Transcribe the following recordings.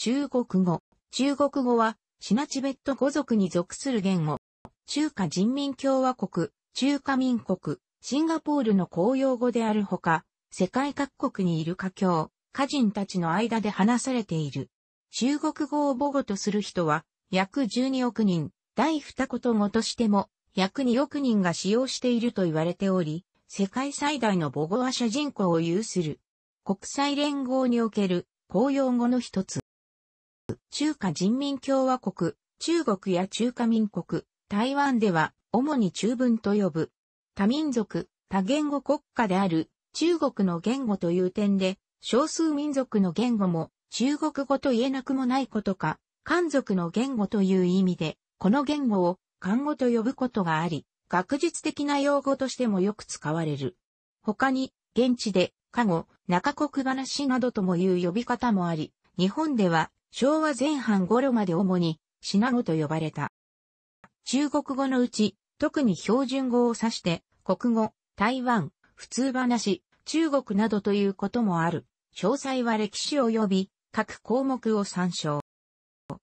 中国語。中国語は、シナチベット語族に属する言語。中華人民共和国、中華民国、シンガポールの公用語であるほか、世界各国にいる華僑、華人たちの間で話されている。中国語を母語とする人は、約12億人、第二言語としても、約2億人が使用していると言われており、世界最大の母語話者人口を有する。国際連合における公用語の一つ。中華人民共和国、中国や中華民国、台湾では主に中文と呼ぶ。多民族、多言語国家である中国の言語という点で、少数民族の言語も中国語と言えなくもないことか、漢族の言語という意味で、この言語を漢語と呼ぶことがあり、学術的な用語としてもよく使われる。他に、現地で、過護、中国話などともいう呼び方もあり、日本では昭和前半頃まで主に、シナ語と呼ばれた。中国語のうち、特に標準語を指して、国語、台湾、普通話、中国などということもある。詳細は歴史及び各項目を参照。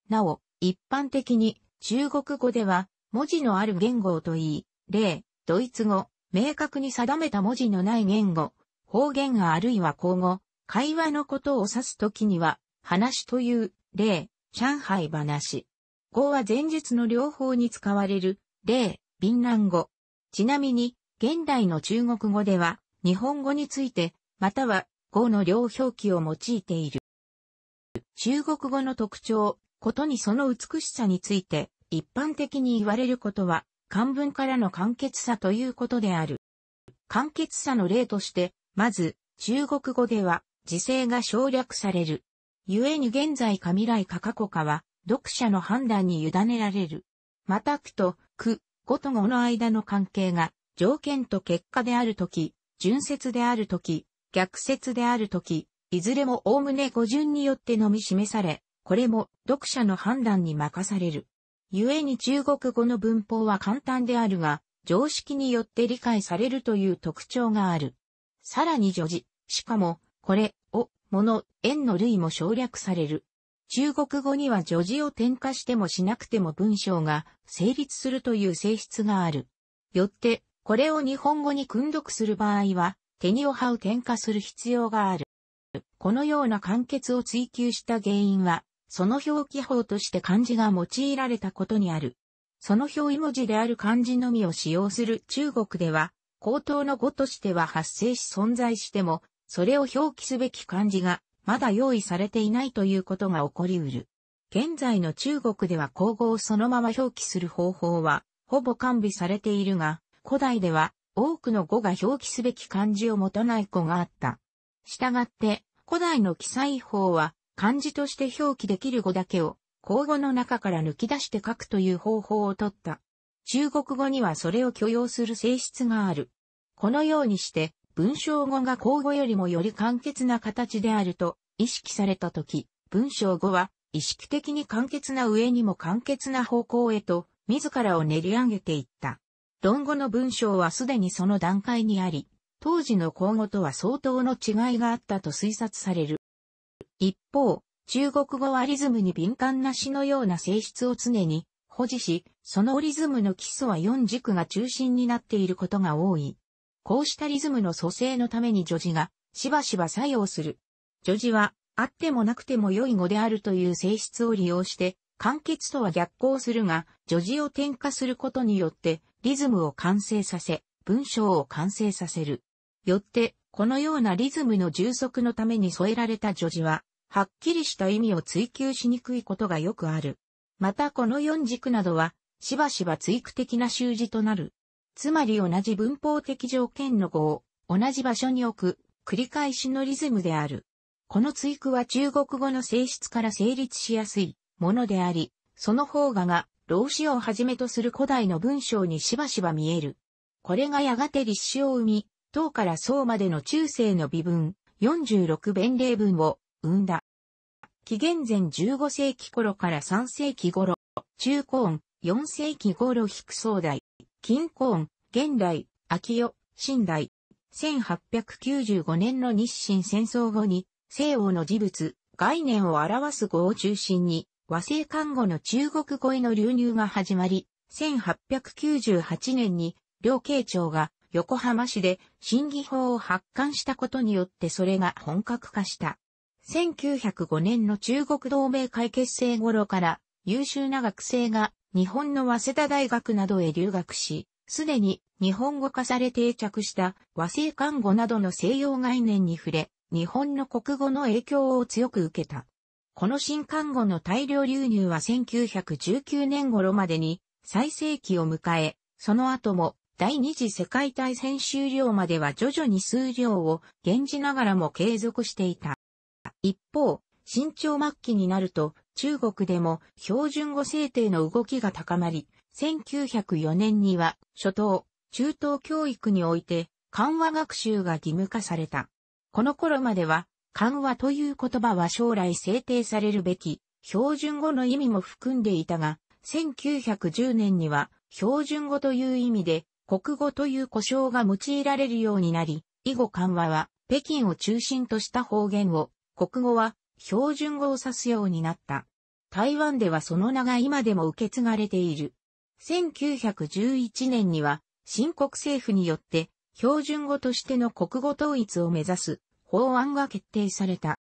なお、一般的に中国語では文字のある言語をと言い、例、ドイツ語、明確に定めた文字のない言語、方言あるいは口語、会話のことを指すときには話という、例、上海話。語は前述の両方に使われる、例、敏南語。ちなみに、現代の中国語では、日本語について、または、語の両表記を用いている。中国語の特徴、ことにその美しさについて、一般的に言われることは、漢文からの簡潔さということである。簡潔さの例として、まず、中国語では、時制が省略される。故に現在か未来か過去かは、読者の判断に委ねられる。また句と句、語と語の間の関係が、条件と結果であるとき、順説であるとき、逆説であるとき、いずれも概ね語順によってのみ示され、これも読者の判断に任される。故に中国語の文法は簡単であるが、常識によって理解されるという特徴がある。さらに助字、しかも、これ、もの、円の類も省略される。中国語には助字を添加してもしなくても文章が成立するという性質がある。よって、これを日本語に訓読する場合は、手にを這う転加する必要がある。このような簡潔を追求した原因は、その表記法として漢字が用いられたことにある。その表意文字である漢字のみを使用する中国では、口頭の語としては発生し存在しても、それを表記すべき漢字がまだ用意されていないということが起こりうる。現在の中国では口語をそのまま表記する方法は、ほぼ完備されているが、古代では多くの語が表記すべき漢字を持たない語があった。したがって、古代の記載法は、漢字として表記できる語だけを、口語の中から抜き出して書くという方法をとった。中国語にはそれを許容する性質がある。このようにして、文章語が口語よりもより簡潔な形であると意識されたとき、文章語は意識的に簡潔な上にも簡潔な方向へと自らを練り上げていった。論語の文章はすでにその段階にあり、当時の口語とは相当の違いがあったと推察される。一方、中国語はリズムに敏感な詩のような性質を常に保持し、そのリズムの基礎は四軸が中心になっていることが多い。こうしたリズムの蘇生のために助字がしばしば作用する。助字はあってもなくても良い語であるという性質を利用して、完結とは逆行するが、助字を転化することによって、リズムを完成させ、文章を完成させる。よって、このようなリズムの充足のために添えられた助字は、はっきりした意味を追求しにくいことがよくある。またこの四軸などは、しばしば追句的な習字となる。つまり同じ文法的条件の語を同じ場所に置く繰り返しのリズムである。この追句は中国語の性質から成立しやすいものであり、その方がが老子をはじめとする古代の文章にしばしば見える。これがやがて立子を生み、唐から宋までの中世の微分、46弁例文を生んだ。紀元前15世紀頃から3世紀頃、中高音4世紀頃引く壮大、金婚、現代、秋代、新代。1895年の日清戦争後に、西欧の事物、概念を表す語を中心に、和製看護の中国語への流入が始まり、1898年に、両慶長が横浜市で審議法を発刊したことによってそれが本格化した。1905年の中国同盟会結成頃から優秀な学生が日本の早稲田大学などへ留学し、すでに日本語化され定着した和製看護などの西洋概念に触れ、日本の国語の影響を強く受けた。この新看護の大量流入は1919年頃までに最盛期を迎え、その後も第二次世界大戦終了までは徐々に数量を減じながらも継続していた。一方、新潮末期になると中国でも標準語制定の動きが高まり、1904年には初等、中等教育において緩和学習が義務化された。この頃までは緩和という言葉は将来制定されるべき標準語の意味も含んでいたが、1910年には標準語という意味で国語という呼称が用いられるようになり、以後緩和は北京を中心とした方言を、国語は標準語を指すようになった。台湾ではその名が今でも受け継がれている。1911年には、新国政府によって、標準語としての国語統一を目指す法案が決定された。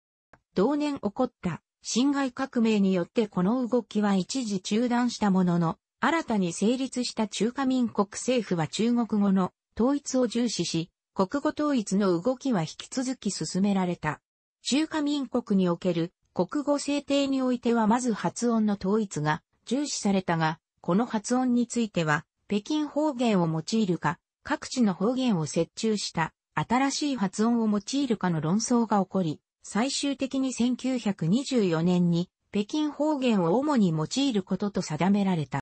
同年起こった侵害革命によってこの動きは一時中断したものの、新たに成立した中華民国政府は中国語の統一を重視し、国語統一の動きは引き続き進められた。中華民国における国語制定においてはまず発音の統一が重視されたが、この発音については、北京方言を用いるか、各地の方言を折衷した新しい発音を用いるかの論争が起こり、最終的に1924年に北京方言を主に用いることと定められた。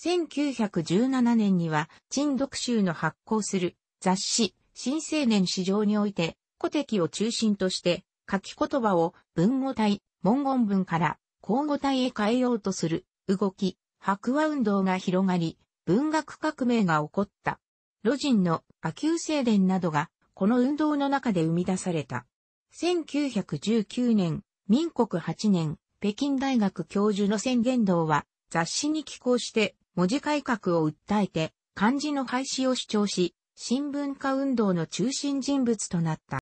1917年には、陳独州の発行する雑誌、新青年市場において、古敵を中心として、書き言葉を文語体、文言文から口語体へ変えようとする動き、白話運動が広がり、文学革命が起こった。路人の阿久聖伝などが、この運動の中で生み出された。1919年、民国8年、北京大学教授の宣言堂は、雑誌に寄稿して、文字改革を訴えて、漢字の廃止を主張し、新文化運動の中心人物となった。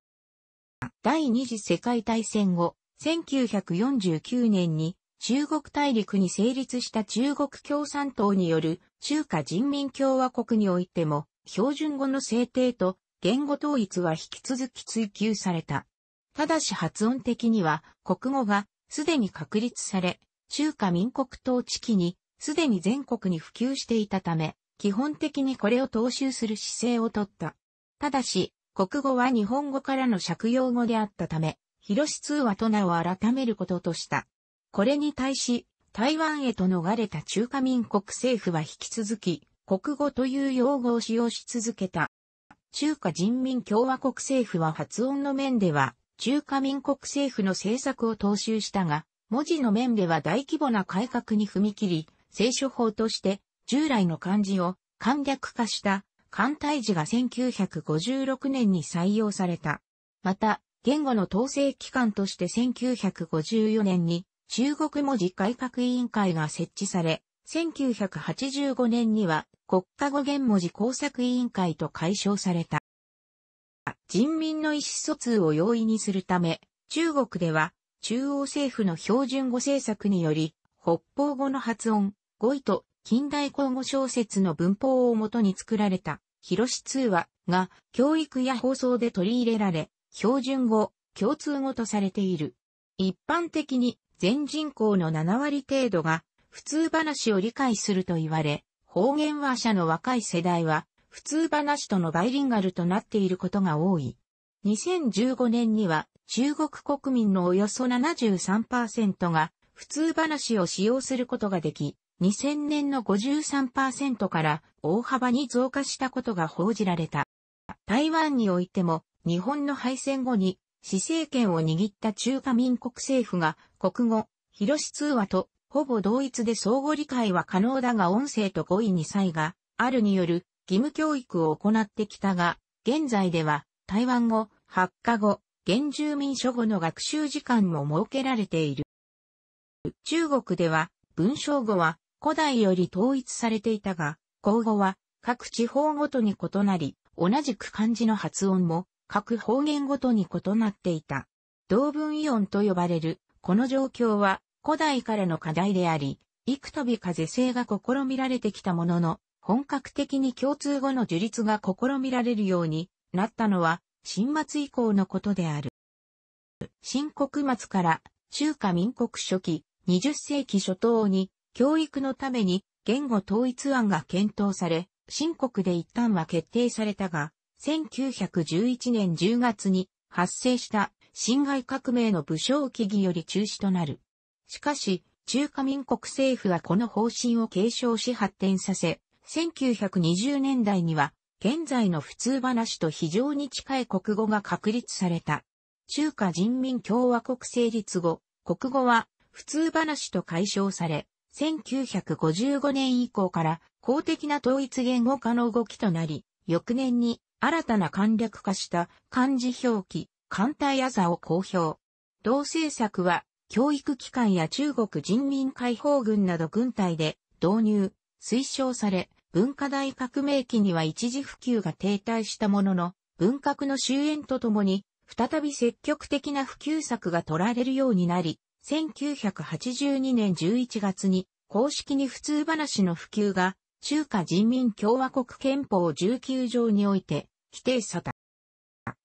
第二次世界大戦後、1949年に中国大陸に成立した中国共産党による中華人民共和国においても標準語の制定と言語統一は引き続き追求された。ただし発音的には国語がすでに確立され、中華民国統治期にすでに全国に普及していたため、基本的にこれを踏襲する姿勢をとった。ただし、国語は日本語からの借用語であったため、広津通話と名を改めることとした。これに対し、台湾へと逃れた中華民国政府は引き続き、国語という用語を使用し続けた。中華人民共和国政府は発音の面では、中華民国政府の政策を踏襲したが、文字の面では大規模な改革に踏み切り、聖書法として、従来の漢字を簡略化した艦隊時が1956年に採用された。また、言語の統制機関として1954年に中国文字改革委員会が設置され、1985年には国家語言文字工作委員会と解消された。人民の意思疎通を容易にするため、中国では中央政府の標準語政策により、北方語の発音、語彙と近代口語小説の文法をもとに作られた広し通話が教育や放送で取り入れられ、標準語、共通語とされている。一般的に全人口の7割程度が普通話を理解すると言われ、方言話者の若い世代は普通話とのバイリンガルとなっていることが多い。2015年には中国国民のおよそ73%が普通話を使用することができ、2000年の53%から大幅に増加したことが報じられた。台湾においても日本の敗戦後に市政権を握った中華民国政府が国語、広し通話とほぼ同一で相互理解は可能だが音声と語彙に差異があるによる義務教育を行ってきたが、現在では台湾語、発火語、原住民諸語の学習時間も設けられている。中国では文章語は古代より統一されていたが、口語は各地方ごとに異なり、同じく漢字の発音も各方言ごとに異なっていた。同文異音と呼ばれる、この状況は古代からの課題であり、幾度か是正が試みられてきたものの、本格的に共通語の樹立が試みられるようになったのは、新末以降のことである。新国末から中華民国初期、20世紀初頭に教育のために言語統一案が検討され、新国で一旦は決定されたが、1911年10月に発生した辛亥革命の武将起義より中止となる。しかし、中華民国政府はこの方針を継承し発展させ、1920年代には、現在の普通話と非常に近い国語が確立された。中華人民共和国成立後、国語は普通話と解消され、1955年以降から公的な統一言語化の動きとなり、翌年に新たな簡略化した漢字表記、艦隊アザを公表。同政策は教育機関や中国人民解放軍など軍隊で導入、推奨され、文化大革命期には一時普及が停滞したものの、文革の終焉とともに、再び積極的な普及策が取られるようになり、1982年11月に公式に普通話の普及が中華人民共和国憲法19条において規定された。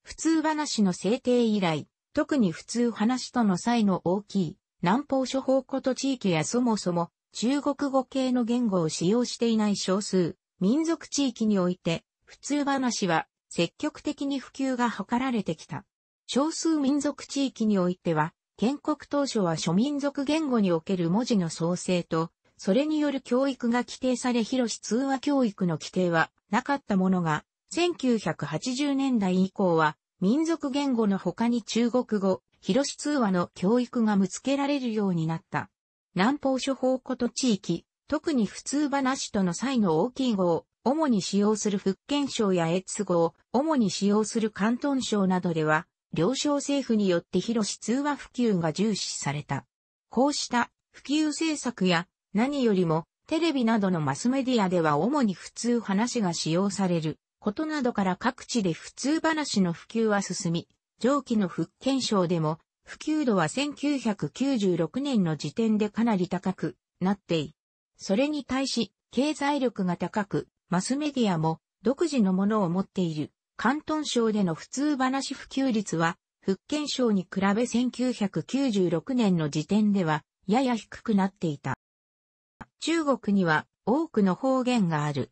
普通話の制定以来、特に普通話との際の大きい南方諸方こと地域やそもそも中国語系の言語を使用していない少数民族地域において普通話は積極的に普及が図られてきた。少数民族地域においては建国当初は諸民族言語における文字の創生と、それによる教育が規定され広し通話教育の規定はなかったものが、1980年代以降は民族言語の他に中国語、広し通話の教育が見つけられるようになった。南方諸方こと地域、特に普通話との際の大きい語を主に使用する福建省や越後を主に使用する広東省などでは、両省政府によって広し通話普及が重視された。こうした普及政策や何よりもテレビなどのマスメディアでは主に普通話が使用されることなどから各地で普通話の普及は進み、上記の福建省でも普及度は1996年の時点でかなり高くなってい。それに対し、経済力が高く、マスメディアも独自のものを持っている広東省での普通話普及率は、福建省に比べ1996年の時点では、やや低くなっていた。中国には多くの方言がある。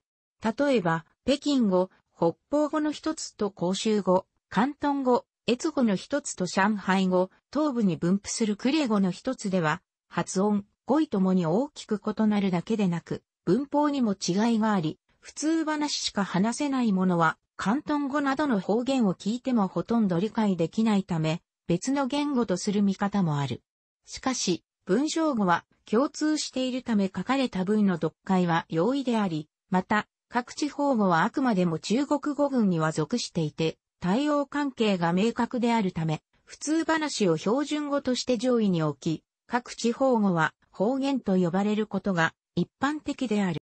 例えば、北京語、北方語の一つと広州語、広東語、越語の一つと上海語、東部に分布するクレ語の一つでは、発音、語彙ともに大きく異なるだけでなく、文法にも違いがあり、普通話しか話せないものは、関東語などの方言を聞いてもほとんど理解できないため、別の言語とする見方もある。しかし、文章語は共通しているため書かれた文の読解は容易であり、また、各地方語はあくまでも中国語群には属していて、対応関係が明確であるため、普通話を標準語として上位に置き、各地方語は方言と呼ばれることが一般的である。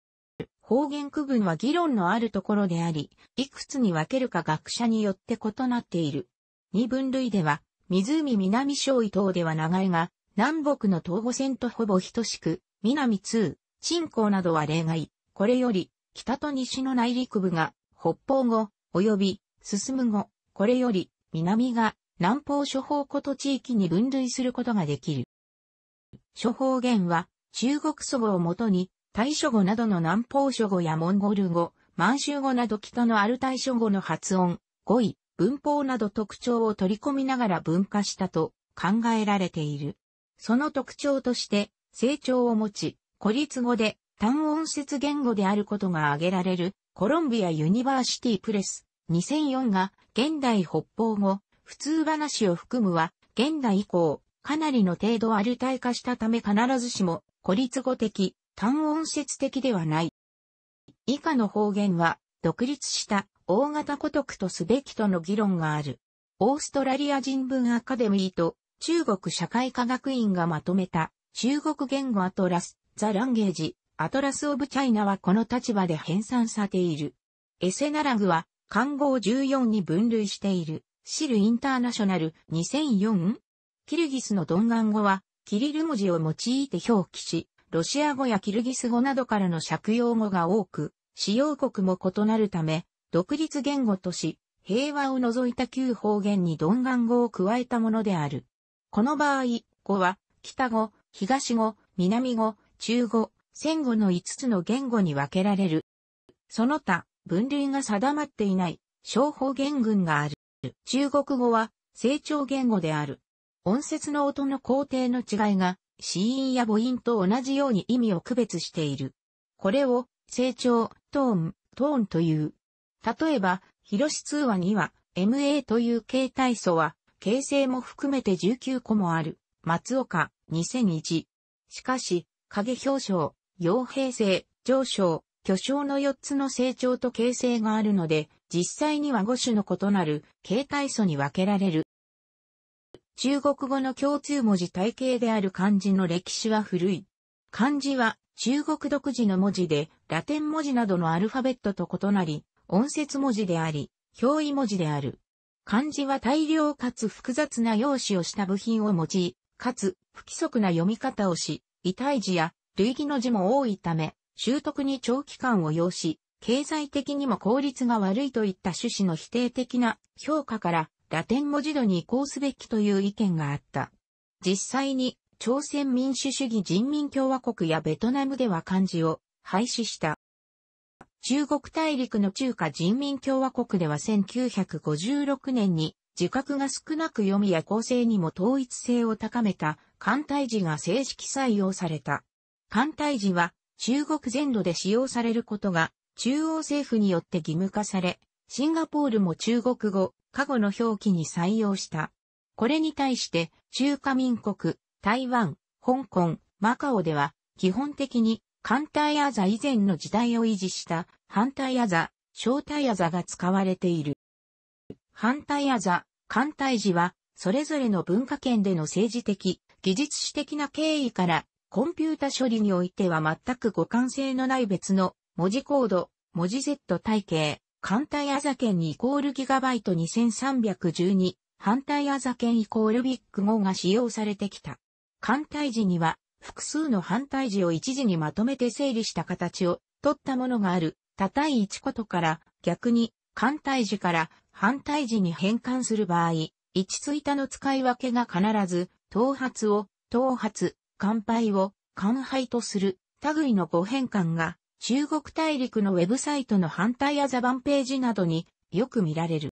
方言区分は議論のあるところであり、いくつに分けるか学者によって異なっている。二分類では、湖南小伊等では長いが、南北の東後線とほぼ等しく、南通、鎮江などは例外。これより、北と西の内陸部が、北方語、及び、進む語、これより、南が、南方諸方こと地域に分類することができる。諸方言は、中国祖語をもとに、大書語などの南方書語やモンゴル語、満州語など北のアルタイ書語の発音、語彙、文法など特徴を取り込みながら文化したと考えられている。その特徴として、成長を持ち、孤立語で単音節言語であることが挙げられる、コロンビアユニバーシティプレス2004が現代北方語、普通話を含むは、現代以降、かなりの程度アルタイ化したため必ずしも孤立語的単音節的ではない。以下の方言は、独立した大型古徳とすべきとの議論がある。オーストラリア人文アカデミーと中国社会科学院がまとめた中国言語アトラス、ザ・ランゲージ、アトラス・オブ・チャイナはこの立場で編纂されている。エセナラグは、漢語を14に分類している、シル・インターナショナル 2004? キルギスのドンガン語は、キリル文字を用いて表記し、ロシア語やキルギス語などからの借用語が多く、使用国も異なるため、独立言語とし、平和を除いた旧方言に鈍ン語を加えたものである。この場合、語は、北語、東語、南語、中語、戦後の5つの言語に分けられる。その他、分類が定まっていない、小方言群がある。中国語は、成長言語である。音節の音の工程の違いが、死因や母音と同じように意味を区別している。これを、成長、トーン、トーンという。例えば、広し通話には、MA という形態素は、形成も含めて19個もある。松岡、2001。しかし、影表彰、陽平性、上昇、巨匠の4つの成長と形成があるので、実際には5種の異なる、形態素に分けられる。中国語の共通文字体系である漢字の歴史は古い。漢字は中国独自の文字で、ラテン文字などのアルファベットと異なり、音節文字であり、表意文字である。漢字は大量かつ複雑な用紙をした部品を用い、かつ不規則な読み方をし、異体字や類義の字も多いため、習得に長期間を要し、経済的にも効率が悪いといった趣旨の否定的な評価から、ラテン文字度に移行すべきという意見があった。実際に、朝鮮民主主義人民共和国やベトナムでは漢字を廃止した。中国大陸の中華人民共和国では1956年に自覚が少なく読みや構成にも統一性を高めた簡体字が正式採用された。簡体字は中国全土で使用されることが中央政府によって義務化され、シンガポールも中国語、過去の表記に採用した。これに対して、中華民国、台湾、香港、マカオでは、基本的に、艦隊アザ以前の時代を維持した、反対アザ、正体アザが使われている。反対アザ、艦隊時は、それぞれの文化圏での政治的、技術史的な経緯から、コンピュータ処理においては全く互換性のない別の文字コード、文字 Z 体系、艦隊アザケンイコールギガバイト2312、反対アザケンイコールビッグ号が使用されてきた。艦隊時には、複数の反対時を一時にまとめて整理した形を取ったものがある、多対一ことから、逆に、艦隊時から反対時に変換する場合、つ追加の使い分けが必ず、頭髪を、頭髪、乾杯を、乾杯とする、類の語変換が中国大陸のウェブサイトの反対やザバンページなどによく見られる。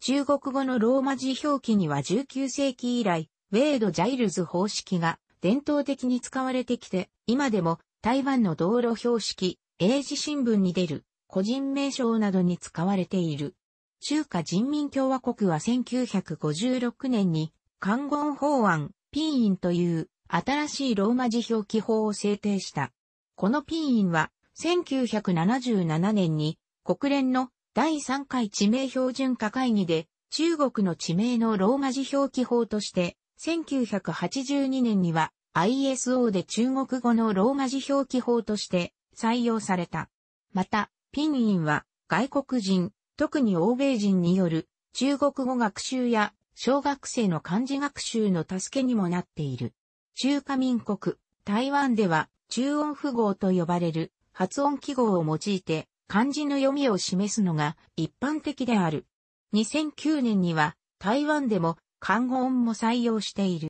中国語のローマ字表記には19世紀以来、ウェード・ジャイルズ方式が伝統的に使われてきて、今でも台湾の道路標識、英字新聞に出る個人名称などに使われている。中華人民共和国は1956年に、漢言法案、ピーインという新しいローマ字表記法を制定した。このピーインは1977年に国連の第3回地名標準化会議で中国の地名のローマ字表記法として、1982年には ISO で中国語のローマ字表記法として採用された。また、ピンインは外国人、特に欧米人による中国語学習や小学生の漢字学習の助けにもなっている。中華民国、台湾では中音符号と呼ばれる発音記号を用いて漢字の読みを示すのが一般的である。2009年には台湾でも漢語音も採用している。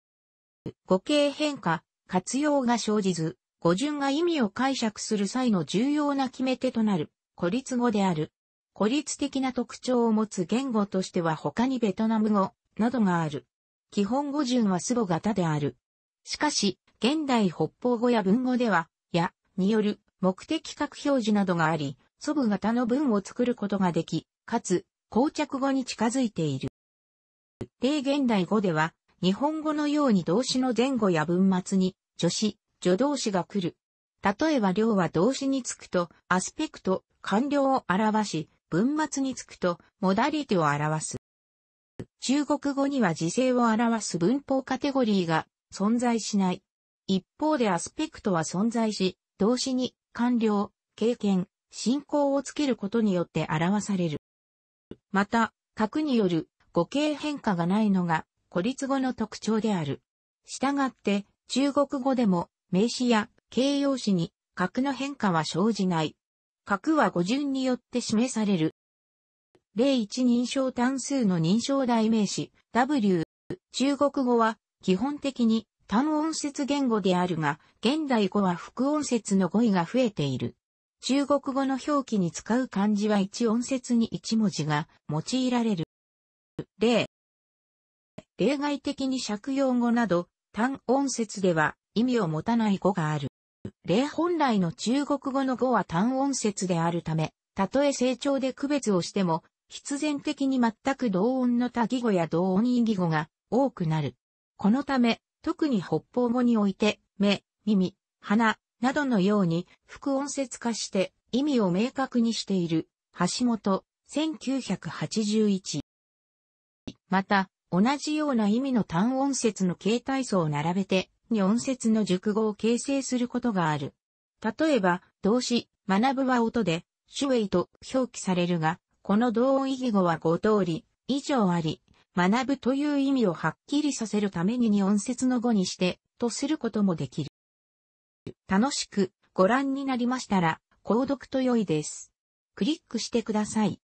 語形変化、活用が生じず、語順が意味を解釈する際の重要な決め手となる孤立語である。孤立的な特徴を持つ言語としては他にベトナム語などがある。基本語順はス母型である。しかし、現代北方語や文語では、や、による目的格表示などがあり、祖部型の文を作ることができ、かつ、膠着語に近づいている。例現代語では、日本語のように動詞の前後や文末に、助詞、助動詞が来る。例えば量は動詞につくと、アスペクト、完了を表し、文末につくと、モダリティを表す。中国語には時勢を表す文法カテゴリーが存在しない。一方でアスペクトは存在し、動詞に官僚、経験、信仰をつけることによって表される。また、核による語形変化がないのが孤立語の特徴である。したがって、中国語でも名詞や形容詞に核の変化は生じない。核は語順によって示される。例1認証単数の認証代名詞 W。中国語は基本的に単音節言語であるが、現代語は副音節の語彙が増えている。中国語の表記に使う漢字は一音節に一文字が用いられる。例、例外的に借用語など、単音節では意味を持たない語がある。例本来の中国語の語は単音節であるため、たとえ成長で区別をしても、必然的に全く同音の多義語や同音異義語が多くなる。このため、特に北方語において、目、耳、鼻、などのように副音節化して意味を明確にしている橋本1981。また、同じような意味の単音節の形態層を並べて、に音節の熟語を形成することがある。例えば、動詞、学ぶは音で、シュウェイと表記されるが、この同音異義語は5通り以上あり、学ぶという意味をはっきりさせるために日音節の語にして、とすることもできる。楽しくご覧になりましたら、購読と良いです。クリックしてください。